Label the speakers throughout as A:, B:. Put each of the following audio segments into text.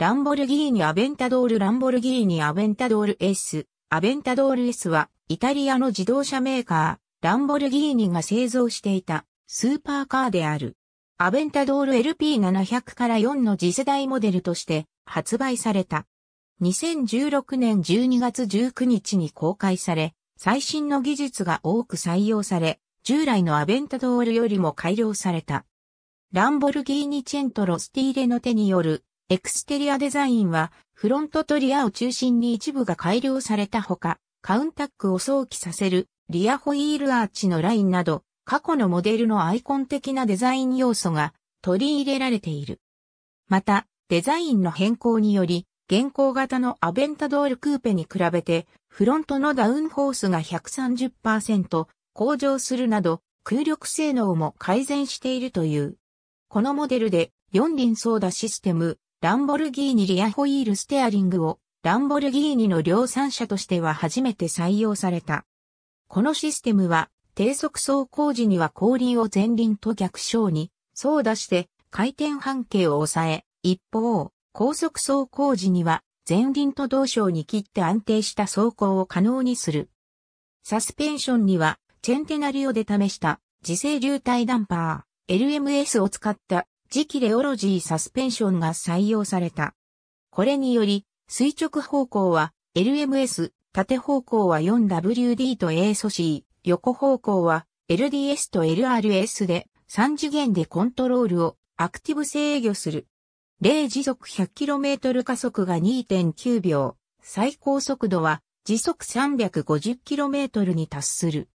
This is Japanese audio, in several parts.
A: ランボルギーニ・アベンタドールランボルギーニ・アベンタドール S、アベンタドール S は、イタリアの自動車メーカー、ランボルギーニが製造していた、スーパーカーである。アベンタドール LP700 から4の次世代モデルとして、発売された。2016年12月19日に公開され、最新の技術が多く採用され、従来のアベンタドールよりも改良された。ランボルギーニ・チェントロ・スティーレの手によるエクステリアデザインは、フロントとリアを中心に一部が改良されたほか、カウンタックを想起させる、リアホイールアーチのラインなど、過去のモデルのアイコン的なデザイン要素が取り入れられている。また、デザインの変更により、現行型のアベンタドールクーペに比べて、フロントのダウンホースが130%向上するなど、空力性能も改善しているという。このモデルで、四輪操舵システム、ランボルギーニリアホイールステアリングをランボルギーニの量産車としては初めて採用された。このシステムは低速走行時には後輪を前輪と逆小に操出して回転半径を抑え、一方、高速走行時には前輪と同小に切って安定した走行を可能にする。サスペンションにはチェンテナリオで試した自制流体ダンパー LMS を使った磁気レオロジーサスペンションが採用された。これにより、垂直方向は LMS、縦方向は 4WD と A 素 C、横方向は LDS と LRS で3次元でコントロールをアクティブ制御する。例時速 100km 加速が2.9秒、最高速度は時速 350km に達する。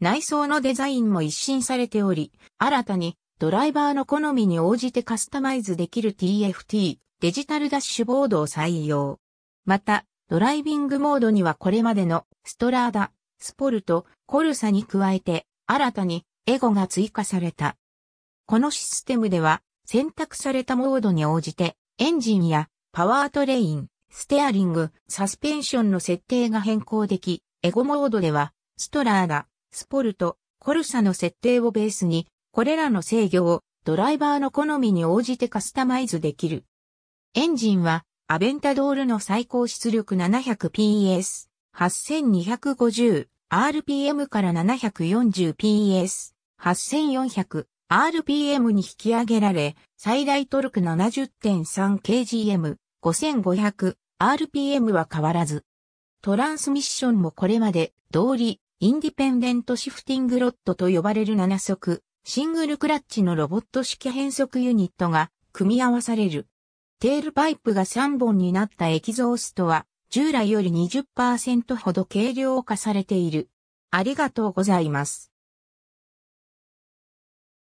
A: 内装のデザインも一新されており、新たにドライバーの好みに応じてカスタマイズできる TFT、デジタルダッシュボードを採用。また、ドライビングモードにはこれまでのストラーダ、スポルト、コルサに加えて、新たにエゴが追加された。このシステムでは、選択されたモードに応じて、エンジンやパワートレイン、ステアリング、サスペンションの設定が変更でき、エゴモードでは、ストラーダ、スポルト、コルサの設定をベースに、これらの制御をドライバーの好みに応じてカスタマイズできる。エンジンはアベンタドールの最高出力 700PS、8250RPM から 740PS、8400RPM に引き上げられ、最大トルク 70.3kgm、5500RPM は変わらず。トランスミッションもこれまで、通り、インディペンデントシフティングロッドと呼ばれる7速、シングルクラッチのロボット式変速ユニットが組み合わされる。テールパイプが3本になったエキゾーストは従来より20%ほど軽量化されている。ありがとうございます。